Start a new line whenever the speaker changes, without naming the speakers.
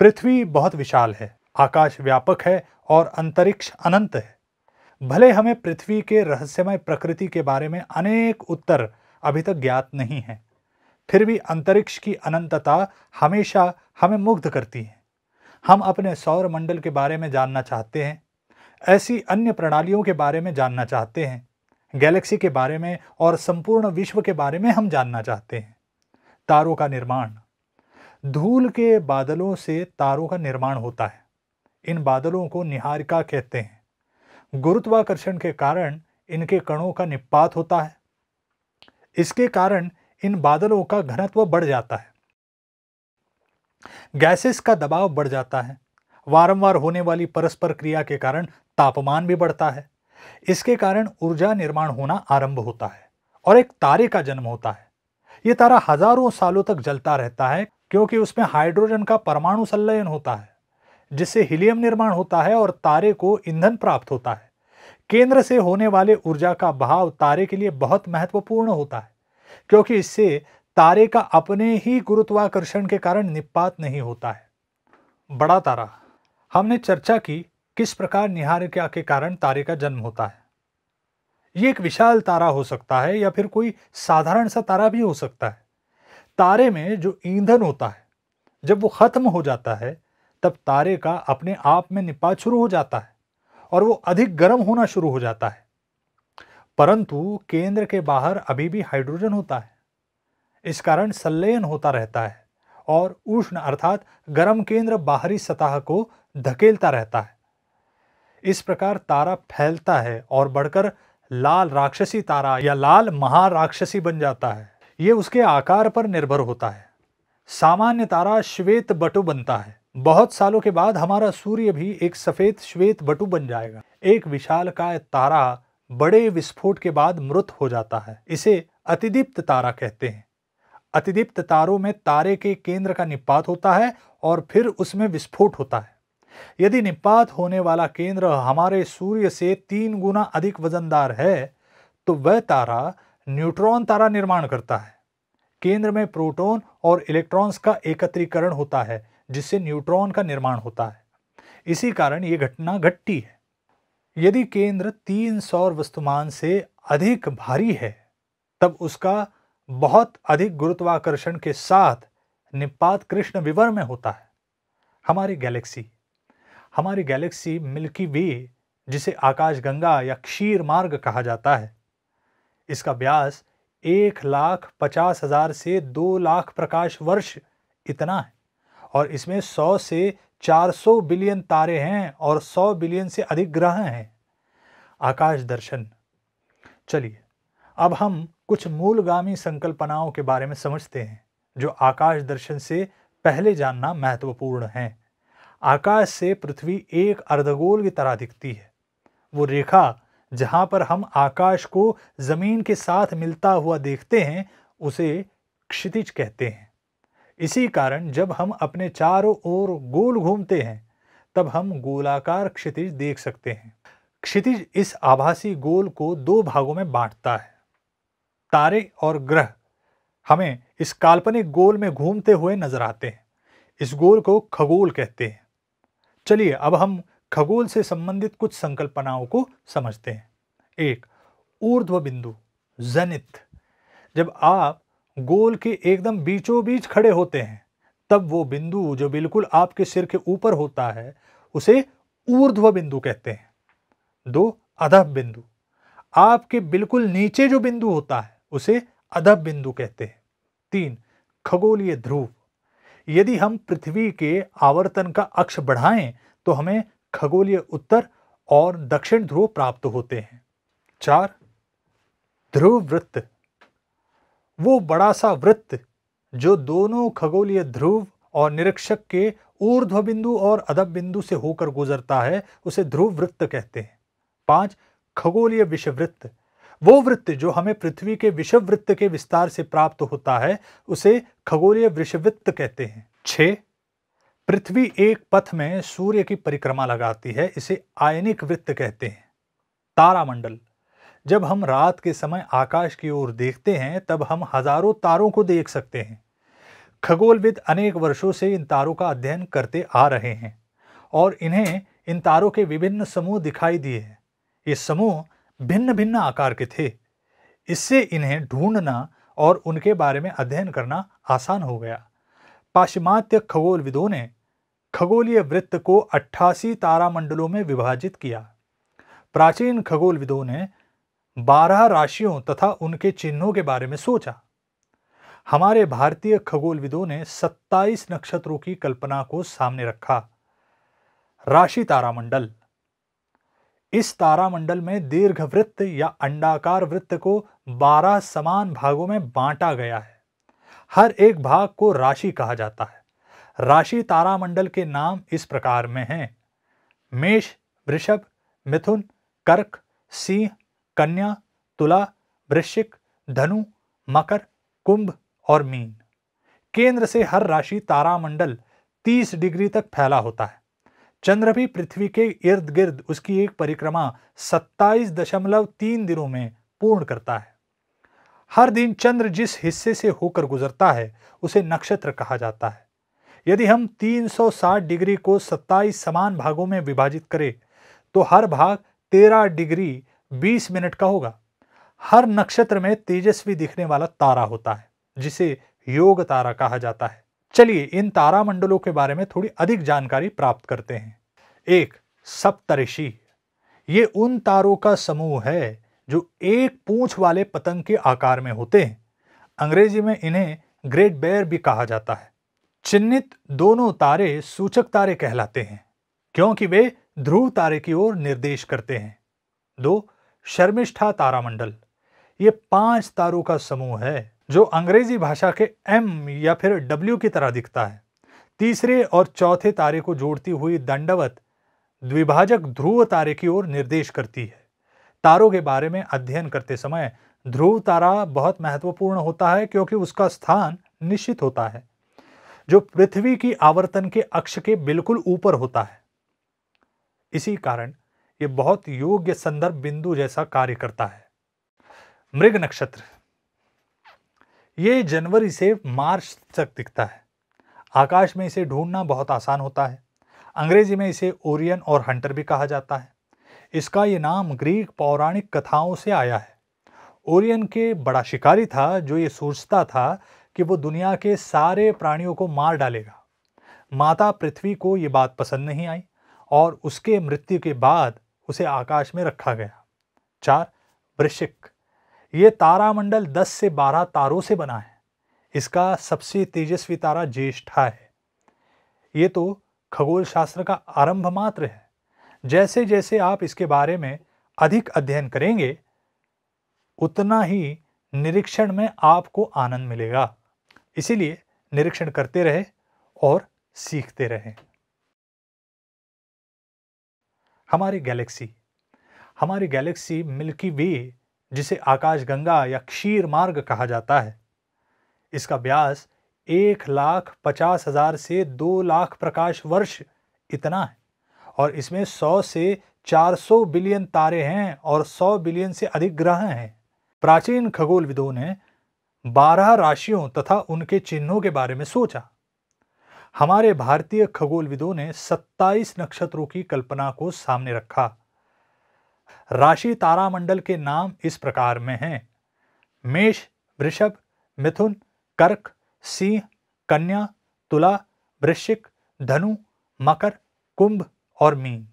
पृथ्वी बहुत विशाल है आकाश व्यापक है और अंतरिक्ष अनंत है भले हमें पृथ्वी के रहस्यमय प्रकृति के बारे में अनेक उत्तर अभी तक ज्ञात नहीं है फिर भी अंतरिक्ष की अनंतता हमेशा हमें मुग्ध करती है हम अपने सौर मंडल के बारे में जानना चाहते हैं ऐसी अन्य प्रणालियों के बारे में जानना चाहते हैं गैलेक्सी के बारे में और संपूर्ण विश्व के बारे में हम जानना चाहते हैं तारों का निर्माण धूल के बादलों से तारों का निर्माण होता है इन बादलों को निहारिका कहते हैं गुरुत्वाकर्षण के कारण इनके कणों का निपात होता है इसके कारण इन बादलों का घनत्व बढ़ जाता है गैसेस का दबाव बढ़ जाता है वारंवार होने वाली परस्पर क्रिया के कारण तापमान भी बढ़ता है इसके कारण ऊर्जा निर्माण होना आरंभ होता है और एक तारे का जन्म होता है यह तारा हजारों सालों तक जलता रहता है क्योंकि उसमें हाइड्रोजन का परमाणु संलयन होता है जिससे हीलियम निर्माण होता है और तारे को ईंधन प्राप्त होता है केंद्र से होने वाले ऊर्जा का भाव तारे के लिए बहुत महत्वपूर्ण होता है क्योंकि इससे तारे का अपने ही गुरुत्वाकर्षण के कारण निपात नहीं होता है बड़ा तारा हमने चर्चा की किस प्रकार निहारिका के कारण तारे का जन्म होता है ये एक विशाल तारा हो सकता है या फिर कोई साधारण सा तारा भी हो सकता है तारे में जो ईंधन होता है जब वो ख़त्म हो जाता है तब तारे का अपने आप में निपात शुरू हो जाता है और वो अधिक गर्म होना शुरू हो जाता है परंतु केंद्र के बाहर अभी भी हाइड्रोजन होता है इस कारण संलयन होता रहता है और उष्ण अर्थात गर्म केंद्र बाहरी सतह को धकेलता रहता है इस प्रकार तारा फैलता है और बढ़कर लाल राक्षसी तारा या लाल महाराक्षसी बन जाता है ये उसके आकार पर निर्भर होता है सामान्य तारा श्वेत बटु बनता है बहुत सालों के बाद हमारा सूर्य भी एक सफ़ेद श्वेत बटु बन जाएगा एक का तारा बड़े विस्फोट के बाद मृत हो जाता है इसे अतिदीप्त तारा कहते हैं अतिदीप्त तारों में तारे के केंद्र का निपात होता है और फिर उसमें विस्फोट होता है यदि निपात होने वाला केंद्र हमारे सूर्य से तीन गुना अधिक वजनदार है तो वह तारा न्यूट्रॉन तारा निर्माण करता है केंद्र में प्रोटॉन और इलेक्ट्रॉन्स का एकत्रीकरण होता है जिससे न्यूट्रॉन का निर्माण होता है इसी कारण ये घटना घटती है यदि केंद्र तीन सौर वस्तुमान से अधिक भारी है तब उसका बहुत अधिक गुरुत्वाकर्षण के साथ निपात कृष्ण विवर में होता है हमारी गैलेक्सी हमारी गैलेक्सी मिल्की वे जिसे आकाश गंगा या क्षीर मार्ग कहा जाता है इसका ब्यास एक लाख पचास हज़ार से दो लाख प्रकाश वर्ष इतना है और इसमें सौ से चार सौ बिलियन तारे हैं और सौ बिलियन से अधिक ग्रह हैं आकाश दर्शन चलिए अब हम कुछ मूलगामी संकल्पनाओं के बारे में समझते हैं जो आकाश दर्शन से पहले जानना महत्वपूर्ण है आकाश से पृथ्वी एक अर्धगोल की तरह दिखती है वो रेखा जहाँ पर हम आकाश को ज़मीन के साथ मिलता हुआ देखते हैं उसे क्षितिज कहते हैं इसी कारण जब हम अपने चारों ओर गोल घूमते हैं तब हम गोलाकार क्षितिज देख सकते हैं क्षितिज इस आभासी गोल को दो भागों में बांटता है तारे और ग्रह हमें इस काल्पनिक गोल में घूमते हुए नजर आते हैं इस गोल को खगोल कहते हैं चलिए अब हम खगोल से संबंधित कुछ संकल्पनाओं को समझते हैं एक ऊर्ध्व बिंदु जनित जब आप गोल के एकदम बीचों बीच खड़े होते हैं तब वो बिंदु जो बिल्कुल आपके सिर के ऊपर होता है उसे ऊर्ध्व बिंदु कहते हैं दो अधब बिंदु आपके बिल्कुल नीचे जो बिंदु होता है उसे अधब बिंदु कहते हैं तीन खगोलीय ध्रुव यदि हम पृथ्वी के आवर्तन का अक्ष बढ़ाएं तो हमें खगोलीय उत्तर और दक्षिण ध्रुव प्राप्त होते हैं चार ध्रुव वृत्त वो बड़ा सा वृत्त जो दोनों खगोलीय ध्रुव और निरीक्षक के ऊर्ध्व बिंदु और अदब बिंदु से होकर गुजरता है उसे ध्रुव वृत्त कहते हैं पांच खगोलीय विषवृत्त वो वृत्त जो हमें पृथ्वी के वृत्त के विस्तार से प्राप्त होता है उसे खगोलीय विषवृत्त कहते हैं छह पृथ्वी एक पथ में सूर्य की परिक्रमा लगाती है इसे आयनिक वृत्त कहते हैं तारामंडल जब हम रात के समय आकाश की ओर देखते हैं तब हम हजारों तारों को देख सकते हैं खगोलविद अनेक वर्षों से इन तारों का अध्ययन करते आ रहे हैं और इन्हें इन तारों के विभिन्न समूह दिखाई दिए हैं ये समूह भिन्न भिन्न आकार के थे इससे इन्हें ढूंढना और उनके बारे में अध्ययन करना आसान हो गया पाश्चिमात्य खगोलविदों ने खगोलीय वृत्त को 88 तारामंडलों में विभाजित किया प्राचीन खगोलविदों ने 12 राशियों तथा उनके चिन्हों के बारे में सोचा हमारे भारतीय खगोलविदों ने 27 नक्षत्रों की कल्पना को सामने रखा राशि तारामंडल इस तारामंडल में दीर्घ वृत्त या अंडाकार वृत्त को 12 समान भागों में बांटा गया है हर एक भाग को राशि कहा जाता है राशि तारामंडल के नाम इस प्रकार में हैं मेष वृषभ मिथुन कर्क सिंह कन्या तुला वृश्चिक धनु मकर कुंभ और मीन केंद्र से हर राशि तारामंडल 30 डिग्री तक फैला होता है चंद्र भी पृथ्वी के इर्द गिर्द उसकी एक परिक्रमा 27.3 दिनों में पूर्ण करता है हर दिन चंद्र जिस हिस्से से होकर गुजरता है उसे नक्षत्र कहा जाता है यदि हम 360 डिग्री को 27 समान भागों में विभाजित करें तो हर भाग 13 डिग्री 20 मिनट का होगा हर नक्षत्र में तेजस्वी दिखने वाला तारा होता है जिसे योग तारा कहा जाता है चलिए इन तारा मंडलों के बारे में थोड़ी अधिक जानकारी प्राप्त करते हैं एक सप्तऋषि ये उन तारों का समूह है जो एक पूंछ वाले पतंग के आकार में होते हैं अंग्रेजी में इन्हें ग्रेट बेयर भी कहा जाता है चिन्हित दोनों तारे सूचक तारे कहलाते हैं क्योंकि वे ध्रुव तारे की ओर निर्देश करते हैं दो शर्मिष्ठा तारामंडल ये पांच तारों का समूह है जो अंग्रेजी भाषा के एम या फिर डब्ल्यू की तरह दिखता है तीसरे और चौथे तारे को जोड़ती हुई दंडवत द्विभाजक ध्रुव तारे की ओर निर्देश करती है तारों के बारे में अध्ययन करते समय ध्रुव तारा बहुत महत्वपूर्ण होता है क्योंकि उसका स्थान निश्चित होता है जो पृथ्वी की आवर्तन के अक्ष के बिल्कुल ऊपर होता है इसी कारण ये बहुत योग्य संदर्भ बिंदु जैसा कार्य करता है मृग नक्षत्र ये जनवरी से मार्च तक दिखता है आकाश में इसे ढूंढना बहुत आसान होता है अंग्रेजी में इसे ओरियन और हंटर भी कहा जाता है इसका ये नाम ग्रीक पौराणिक कथाओं से आया है ओरियन के बड़ा शिकारी था जो ये सोचता था कि वो दुनिया के सारे प्राणियों को मार डालेगा माता पृथ्वी को ये बात पसंद नहीं आई और उसके मृत्यु के बाद उसे आकाश में रखा गया चार वृश्चिक ये तारामंडल दस से बारह तारों से बना है इसका सबसे तेजस्वी तारा ज्येष्ठा है ये तो खगोल शास्त्र का आरंभ मात्र है जैसे जैसे आप इसके बारे में अधिक अध्ययन करेंगे उतना ही निरीक्षण में आपको आनंद मिलेगा इसीलिए निरीक्षण करते रहे और सीखते रहें हमारी गैलेक्सी हमारी गैलेक्सी मिल्की वे जिसे आकाशगंगा या क्षीर मार्ग कहा जाता है इसका व्यास एक लाख पचास हजार से दो लाख प्रकाश वर्ष इतना है और इसमें सौ से चार सौ बिलियन तारे हैं और सौ बिलियन से अधिक ग्रह हैं प्राचीन खगोलविदों ने बारह राशियों तथा उनके चिन्हों के बारे में सोचा हमारे भारतीय खगोलविदों ने 27 नक्षत्रों की कल्पना को सामने रखा राशि तारामंडल के नाम इस प्रकार में हैं मेष वृषभ मिथुन कर्क सिंह कन्या तुला वृश्चिक धनु मकर कुंभ और मीन